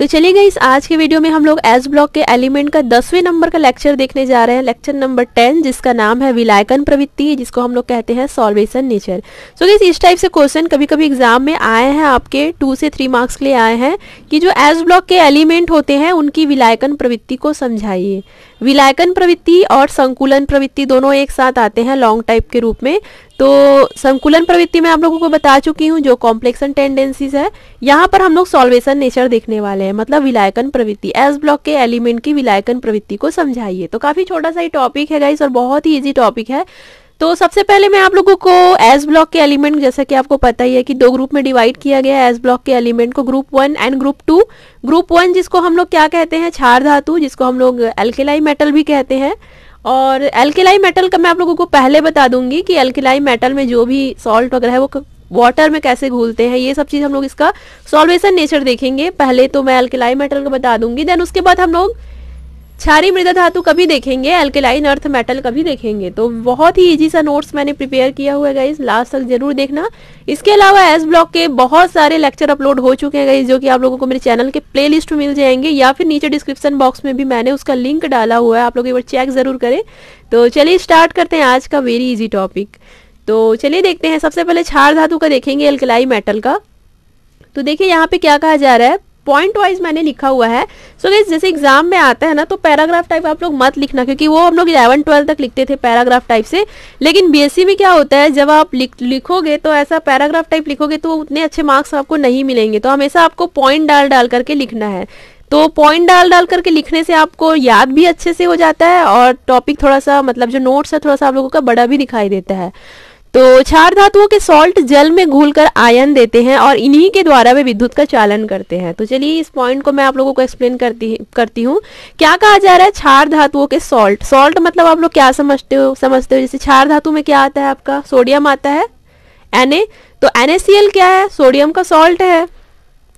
तो चलिए गई आज के वीडियो में हम लोग एस ब्लॉक के एलिमेंट का दसवें नंबर का लेक्चर देखने जा रहे हैं लेक्चर नंबर टेन जिसका नाम है विलायकन प्रवृत्ति जिसको हम लोग कहते हैं सॉल्वेशन नेचर सो गई इस टाइप से क्वेश्चन कभी कभी एग्जाम में आए हैं आपके टू से थ्री मार्क्स के लिए आए हैं कि जो एस ब्लॉक के एलिमेंट होते हैं उनकी विलायकन प्रवृत्ति को समझाइए विलायकन प्रवृत्ति और संकुलन प्रवृत्ति दोनों एक साथ आते हैं लॉन्ग टाइप के रूप में तो संकुलन प्रवृत्ति मैं आप लोगों को बता चुकी हूँ जो कॉम्प्लेक्सन टेंडेंसीज है यहाँ पर हम लोग सॉल्वेशन नेचर देखने वाले हैं मतलब विलायकन प्रवृत्ति एस ब्लॉक के एलिमेंट की विलायकन प्रवृत्ति को समझाइए तो काफी छोटा सा ही टॉपिक है गाइस और बहुत ही ईजी टॉपिक है तो सबसे पहले मैं आप लोगों को एस ब्लॉक के एलिमेंट जैसा कि आपको पता ही है कि दो ग्रुप में डिवाइड किया गया है एस ब्लॉक के एलिमेंट को group one and group two group one जिसको हम लोग क्या कहते हैं छार धातु जिसको हम लोग एल्केलाई मेटल भी कहते हैं और एल्केलाई मेटल का मैं आप लोगों को पहले बता दूंगी कि एल्केलाई मेटल में जो भी सॉल्ट वगैरह है वो वाटर में कैसे घूलते हैं ये सब चीज़ हम लोग इसका सॉल्वेशन नेचर देखेंगे पहले तो मैं अल्केलाई मेटल का बता दूंगी देन उसके बाद हम लोग क्षारी मृदा धातु कभी देखेंगे अल्केलाइन अर्थ मेटल कभी देखेंगे तो बहुत ही इजी सा नोट्स मैंने प्रिपेयर किया हुआ है गाइज लास्ट तक जरूर देखना इसके अलावा एस ब्लॉक के बहुत सारे लेक्चर अपलोड हो चुके हैं गाइज जो कि आप लोगों को मेरे चैनल के प्लेलिस्ट में मिल जाएंगे या फिर नीचे डिस्क्रिप्शन बॉक्स में भी मैंने उसका लिंक डाला हुआ है आप लोग एक बार चेक जरूर करें तो चलिए स्टार्ट करते हैं आज का वेरी इजी टॉपिक तो चलिए देखते हैं सबसे पहले क्षार धातु का देखेंगे अल्कलाई मेटल का तो देखिए यहाँ पे क्या कहा जा रहा है पॉइंट वाइज मैंने लिखा हुआ है सो so, जैसे एग्जाम में आता है ना तो पैराग्राफ टाइप आप लोग मत लिखना क्योंकि वो हम लोग इलेवन ट्वेल्व तक लिखते थे पैराग्राफ टाइप से लेकिन बीएससी में क्या होता है जब आप लिख, लिखोगे तो ऐसा पैराग्राफ टाइप लिखोगे तो उतने अच्छे मार्क्स आपको नहीं मिलेंगे तो हमेशा आपको पॉइंट डाल डाल करके लिखना है तो पॉइंट डाल डाल करके लिखने से आपको याद भी अच्छे से हो जाता है और टॉपिक थोड़ा सा मतलब जो नोट्स है थोड़ा सा आप लोगों का बड़ा भी दिखाई देता है तो क्षार धातुओं के सॉल्ट जल में घोलकर आयन देते हैं और इन्हीं के द्वारा वे विद्युत का चालन करते हैं तो चलिए इस पॉइंट को मैं आप लोगों को एक्सप्लेन करती करती हूँ क्या कहा जा रहा है क्षार धातुओं के सॉल्ट सॉल्ट मतलब आप लोग क्या समझते हो समझते हो जैसे क्षार धातु में क्या आता है आपका सोडियम आता है एन तो एन क्या है सोडियम का सॉल्ट है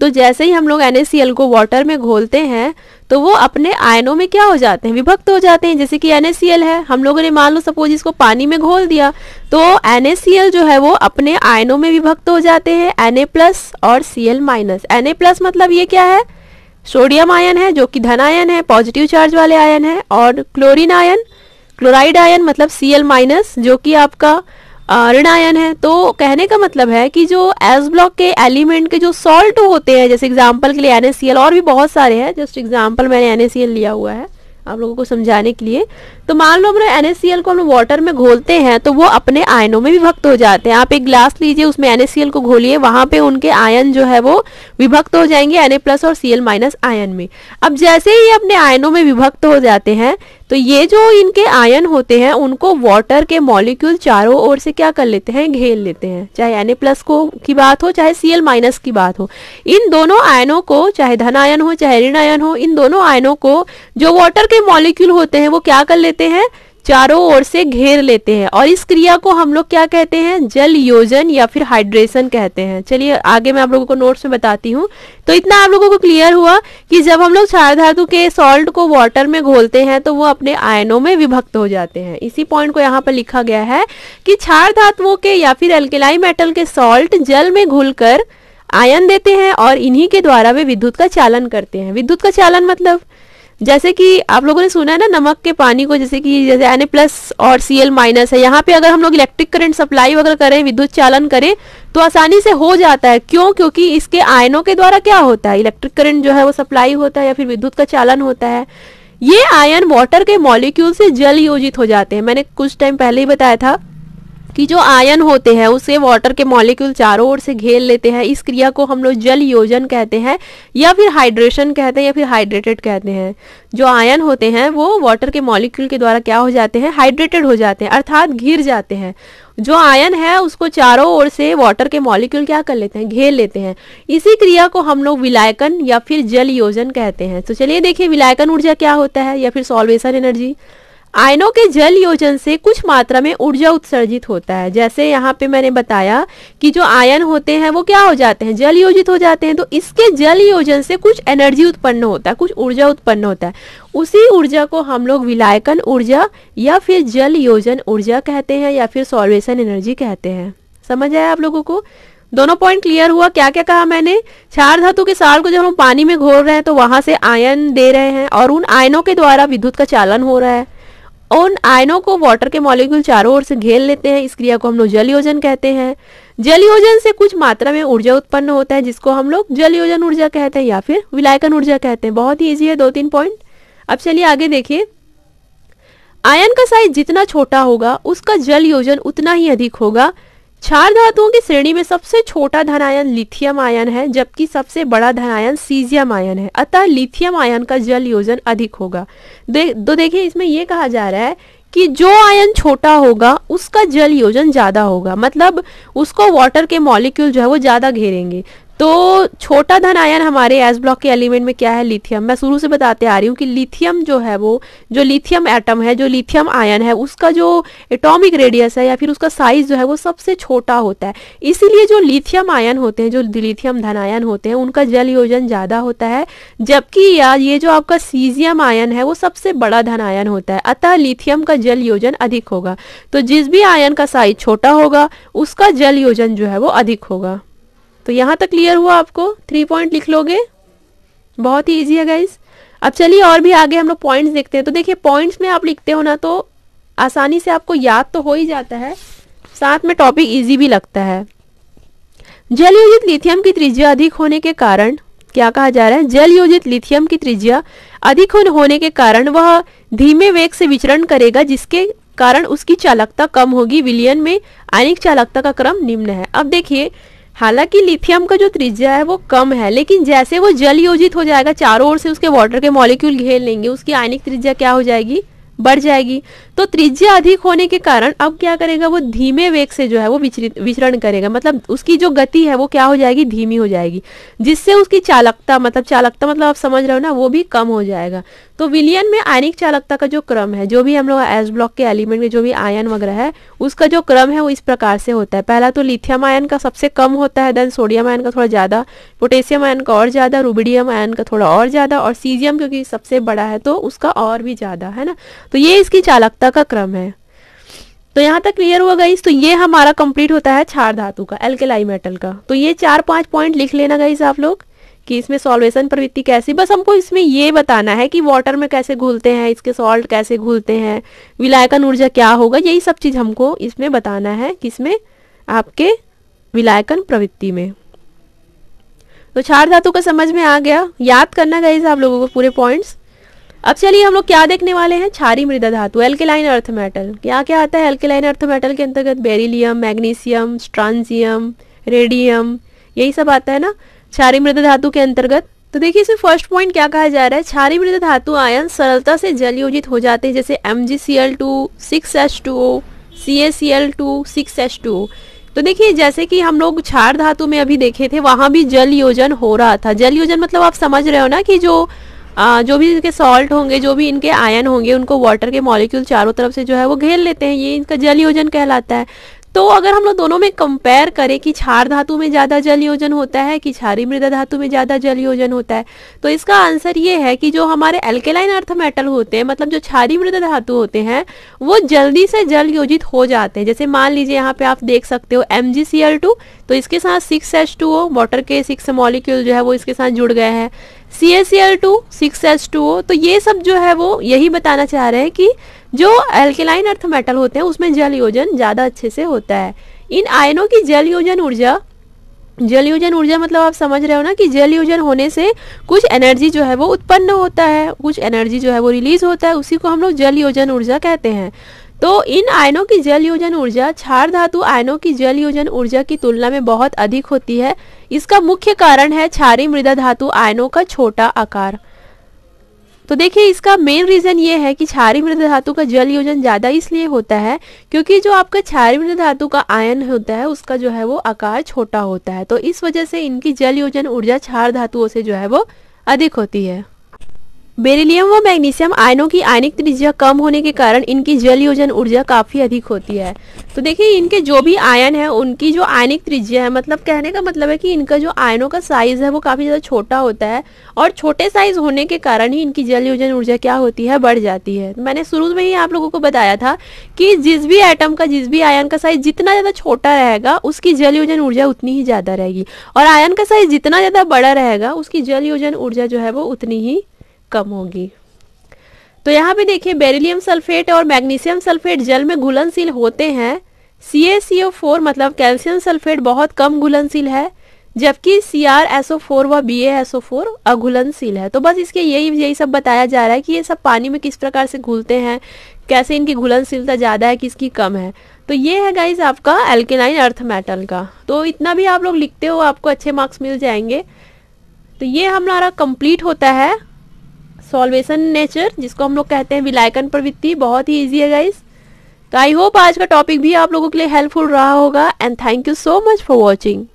तो जैसे ही हम लोग एन को वाटर में घोलते हैं तो वो अपने आयनों में क्या हो जाते हैं विभक्त हो जाते हैं जैसे कि एन है हम लोगों ने मान लो सपोज इसको पानी में घोल दिया तो एन जो है वो अपने आयनों में विभक्त हो जाते हैं एन प्लस और सीएल माइनस Na प्लस मतलब ये क्या है सोडियम आयन है जो कि धन आयन है पॉजिटिव चार्ज वाले आयन है और क्लोरीन आयन क्लोराइड आयन मतलब Cl माइनस जो कि आपका ऋण आयन है तो कहने का मतलब है कि जो एस ब्लॉक के एलिमेंट के जो सॉल्ट होते हैं जैसे एग्जाम्पल के लिए एन और भी बहुत सारे हैं जस्ट एग्जाम्पल मैंने एन लिया हुआ है आप लोगों को समझाने के लिए तो मान लो हम एन को हम वाटर में घोलते हैं तो वो अपने आयनों में विभक्त हो जाते हैं आप एक ग्लास लीजिए उसमें एन को घोलिए वहां पे उनके आयन जो है वो विभक्त हो जाएंगे एन प्लस और सी माइनस आयन में अब जैसे ही अपने आयनों में विभक्त हो जाते हैं तो ये जो इनके आयन होते हैं उनको वाटर के मॉलिक्यूल चारों ओर से क्या कर लेते हैं घेर लेते हैं चाहे एन प्लस को की बात हो चाहे सी माइनस की बात हो इन दोनों आयनों को चाहे धन आयन हो चाहे ऋण आयन हो इन दोनों आयनों को जो वाटर के मॉलिक्यूल होते हैं वो क्या कर लेते हैं चारों ओर से घेर लेते हैं और इस क्रिया को हम लोग क्या कहते हैं जल योजन या फिर हाइड्रेशन कहते हैं चलिए आगे मैं आप लोगों को नोट्स में बताती हूँ तो इतना आप लोगों को क्लियर हुआ कि जब हम लोग क्षार धातु के सॉल्ट को वाटर में घोलते हैं तो वो अपने आयनों में विभक्त हो जाते हैं इसी पॉइंट को यहाँ पर लिखा गया है कि क्षार धातुओं के या फिर अल्केलाई मेटल के सॉल्ट जल में घुलकर आयन देते हैं और इन्हीं के द्वारा वे विद्युत का चालन करते हैं विद्युत का चालन मतलब जैसे कि आप लोगों ने सुना है ना नमक के पानी को जैसे कि जैसे एन प्लस और सी एल माइनस है यहाँ पे अगर हम लोग इलेक्ट्रिक करंट सप्लाई वगैरह करें विद्युत चालन करें तो आसानी से हो जाता है क्यों क्योंकि इसके आयनों के द्वारा क्या होता है इलेक्ट्रिक करंट जो है वो सप्लाई होता है या फिर विद्युत का चालन होता है ये आयन वाटर के मॉलिक्यूल से जल योजित हो जाते हैं मैंने कुछ टाइम पहले ही बताया था कि जो आयन होते हैं उसे वाटर के मॉलिक्यूल चारों ओर से घेर लेते हैं इस क्रिया को हम लोग जल योजन कहते हैं या फिर हाइड्रेशन कहते हैं या फिर हाइड्रेटेड कहते हैं जो आयन होते हैं वो वाटर के मॉलिक्यूल के द्वारा क्या हो जाते हैं हाइड्रेटेड हो जाते हैं अर्थात घिर जाते हैं जो आयन है उसको चारों ओर से वाटर के मॉलिक्यूल क्या कर लेते हैं घेर लेते हैं इसी क्रिया को हम लोग विलायकन या फिर जल योजन कहते हैं तो चलिए देखिए विलायकन ऊर्जा क्या होता है या फिर सॉल्वेशन एनर्जी आयनों के जल योजन से कुछ मात्रा में ऊर्जा उत्सर्जित होता है जैसे यहाँ पे मैंने बताया कि जो आयन होते हैं वो क्या हो जाते हैं जल योजित हो जाते हैं तो इसके जल योजन से कुछ एनर्जी उत्पन्न होता है कुछ ऊर्जा उत्पन्न होता है उसी ऊर्जा को हम लोग विलायकन ऊर्जा या फिर जल योजन ऊर्जा कहते हैं या फिर सॉल्वेशन एनर्जी कहते हैं समझ आया आप लोगों को दोनों पॉइंट क्लियर हुआ क्या क्या कहा मैंने चार धातु के साल को जब हम पानी में घोल रहे हैं तो वहां से आयन दे रहे हैं और उन आयनों के द्वारा विद्युत का चालन हो रहा है उन आयनों को वाटर के मॉलिक्यूल चारों ओर से घेर लेते हैं इस क्रिया को हम लोग जलयोजन कहते हैं जलयोजन से कुछ मात्रा में ऊर्जा उत्पन्न होता है जिसको हम लोग जलयोजन ऊर्जा कहते हैं या फिर विलायकन ऊर्जा कहते हैं बहुत ही ईजी है दो तीन पॉइंट अब चलिए आगे देखिए आयन का साइज जितना छोटा होगा उसका जल योजन उतना ही अधिक होगा क्षार धातुओं की श्रेणी में सबसे छोटा धन आयन लिथियम आयन है जबकि सबसे बड़ा धन आयन सीजियम आयन है अतः लिथियम आयन का जल योजन अधिक होगा दे, तो देखिए इसमें यह कहा जा रहा है कि जो आयन छोटा होगा उसका जल योजन ज्यादा होगा मतलब उसको वाटर के मॉलिक्यूल जो है वो ज्यादा घेरेंगे तो छोटा धन आयन हमारे एस ब्लॉक के एलिमेंट में क्या है लिथियम मैं शुरू से बताते आ रही हूँ कि लिथियम जो है वो जो लिथियम एटम है जो लिथियम आयन है उसका जो एटॉमिक रेडियस है या फिर उसका साइज जो है वो सबसे छोटा होता है इसीलिए जो लिथियम आयन होते हैं जो लिथियम धन आयन होते हैं उनका जल योजन ज़्यादा होता है जबकि या ये जो आपका सीजियम आयन है वो सबसे बड़ा धन आयन होता है अतः लिथियम का जल योजन अधिक होगा तो जिस भी आयन का साइज छोटा होगा उसका जल योजन जो है वो अधिक होगा तो यहाँ तक क्लियर हुआ आपको थ्री पॉइंट लिख लोगे बहुत ही ईजी है गाइज अब चलिए और भी आगे हम लोग पॉइंट देखते हैं तो देखिए पॉइंट्स में आप लिखते हो ना तो आसानी से आपको याद तो हो ही जाता है साथ में टॉपिक इजी भी लगता है जल योजित लिथियम की त्रिज्या अधिक होने के कारण क्या कहा जा रहा है जल योजित लिथियम की त्रिज्या अधिक होने के कारण वह धीमे वेग से विचरण करेगा जिसके कारण उसकी चालकता कम होगी विलियन में आयनिक चालकता का क्रम निम्न है अब देखिए हालांकि लिथियम का जो त्रिज्या है वो कम है लेकिन जैसे वो जल योजित हो जाएगा चारों ओर से उसके वाटर के मॉलिक्यूल घेर लेंगे उसकी आयनिक त्रिज्या क्या हो जाएगी बढ़ जाएगी तो त्रिज्या अधिक होने के कारण अब क्या करेगा वो धीमे वेग से जो है वो विचरित विचरण करेगा मतलब उसकी जो गति है वो क्या हो जाएगी धीमी हो जाएगी जिससे उसकी चालकता मतलब चालकता मतलब आप समझ रहे हो ना वो भी कम हो जाएगा तो विलियन में आयनिक चालकता का जो क्रम है जो भी हम लोग एस ब्लॉक के एलिमेंट में जो भी आयन वगैरह है उसका जो क्रम है वो इस प्रकार से होता है पहला तो लिथियम आयन का सबसे कम होता है देन सोडियम आयन का थोड़ा ज़्यादा पोटेशियम आयन का और ज़्यादा रूबिडियम आयन का थोड़ा और ज़्यादा और सीजियम क्योंकि सबसे बड़ा है तो उसका और भी ज़्यादा है ना तो ये इसकी चालकता का क्रम है तो यहाँ तक क्लियर हुआ गई तो ये हमारा कंप्लीट होता है क्षार धातु का एल्केलाई मेटल का तो ये चार पांच पॉइंट लिख लेना गई आप लोग कि इसमें सॉल्वेशन प्रवृत्ति कैसी बस हमको इसमें ये बताना है कि वाटर में कैसे घुलते हैं इसके सॉल्ट कैसे घुलते हैं विलायकन ऊर्जा क्या होगा यही सब चीज़ हमको इसमें बताना है किसमें आपके विलायकन प्रवृत्ति में तो क्षार धातु का समझ में आ गया याद करना चाहिए आप लोगों को पूरे पॉइंट्स अब चलिए हम लोग क्या देखने वाले हैं छारी मृदा धातु एल्केलाइन अर्थ मेटल क्या क्या आता है एल्केलाइन अर्थ मेटल के अंतर्गत बेरिलियम मैग्नीशियम स्ट्रांजियम रेडियम यही सब आता है ना क्षारी मृद धातु के अंतर्गत तो देखिए इसमें फर्स्ट पॉइंट क्या कहा जा रहा है क्षारी मृद धातु आयन सरलता से जल योजित हो जाते हैं जैसे M G C L two six H two O C A C L two six H two O तो देखिए जैसे कि हम लोग क्षार धातु में अभी देखे थे वहां भी जल योजन हो रहा था जल योजन मतलब आप समझ रहे हो ना कि जो आ, जो भी इनके सॉल्ट होंगे जो भी इनके आयन होंगे उनको वाटर के मॉलिक्यूल चारों तरफ से जो है वो घेर लेते हैं ये इनका जल योजन कहलाता है तो अगर हम लोग दोनों में कंपेयर करें कि क्षार धातु में ज़्यादा जल योजन होता है कि क्षारी मृदा धातु में ज़्यादा जल योजन होता है तो इसका आंसर ये है कि जो हमारे एल्केलाइन अर्थ मेटल होते हैं मतलब जो क्षारी मृदा धातु होते हैं वो जल्दी से जल योजित हो जाते हैं जैसे मान लीजिए यहाँ पे आप देख सकते हो एम तो इसके साथ सिक्स एच टू वाटर के सिक्स मॉलिक्यूल जो है वो इसके साथ जुड़ गए हैं C S C L two six H two तो ये सब जो है वो यही बताना चाह रहे हैं कि जो एल्केलाइन अर्थ मेटल होते हैं उसमें जल योजन ज्यादा अच्छे से होता है इन आयनों की जल योजन ऊर्जा जल योजन ऊर्जा मतलब आप समझ रहे हो ना कि जल योजन होने से कुछ एनर्जी जो है वो उत्पन्न होता है कुछ एनर्जी जो है वो रिलीज होता है उसी को हम लोग जल योजन ऊर्जा कहते हैं तो इन आयनों की जल योजन ऊर्जा क्षार धातु आयनों की जल योजन ऊर्जा की तुलना में बहुत अधिक होती है इसका मुख्य कारण है क्षारी मृदा धातु आयनों का छोटा आकार तो देखिए इसका मेन रीज़न ये है कि क्षारी मृद धातु का जल योजन ज़्यादा इसलिए होता है क्योंकि जो आपका क्षारी मृद धातु का आयन होता है उसका जो है वो आकार छोटा होता है तो इस वजह से इनकी जल योजन ऊर्जा क्षार धातुओं से जो है वो अधिक होती है बेरिलियम व मैग्नीशियम आयनों की आयनिक त्रिज्या कम होने के कारण इनकी जल योजन ऊर्जा काफ़ी अधिक होती है तो देखिए इनके जो भी आयन है उनकी जो आयनिक त्रिज्या है मतलब कहने का मतलब है कि इनका जो आयनों का साइज है वो काफ़ी ज़्यादा छोटा होता है और छोटे साइज होने के कारण ही इनकी जल योजन ऊर्जा क्या होती है बढ़ जाती है तो मैंने शुरू में ही आप लोगों को बताया था कि जिस भी एटम का जिस भी आयन का साइज जितना ज़्यादा छोटा रहेगा उसकी जल योजन ऊर्जा उतनी ही ज़्यादा रहेगी और आयन का साइज जितना ज़्यादा बड़ा रहेगा उसकी जल योजन ऊर्जा जो है वो उतनी ही कम होगी तो यहाँ भी देखिए बेरिलियम सल्फेट और मैग्नीशियम सल्फेट जल में घुलनशील होते हैं C A C O four मतलब कैल्शियम सल्फेट बहुत कम घुलनशील है जबकि C R S O four व बी एस ओ फोर अघुलनशील है तो बस इसके यही यही सब बताया जा रहा है कि ये सब पानी में किस प्रकार से घुलते हैं कैसे इनकी घुलनशीलता ज़्यादा है किसकी कम है तो ये है गाइज आपका एल्केलाइन अर्थ मेटल का तो इतना भी आप लोग लिखते हो आपको अच्छे मार्क्स मिल जाएंगे तो ये हमारा कंप्लीट होता है सॉल्वेशन नेचर जिसको हम लोग कहते हैं विलायकन प्रवृत्ति बहुत ही ईजी है गाइज तो आई होप आज का टॉपिक भी आप लोगों के लिए हेल्पफुल रहा होगा and thank you so much for watching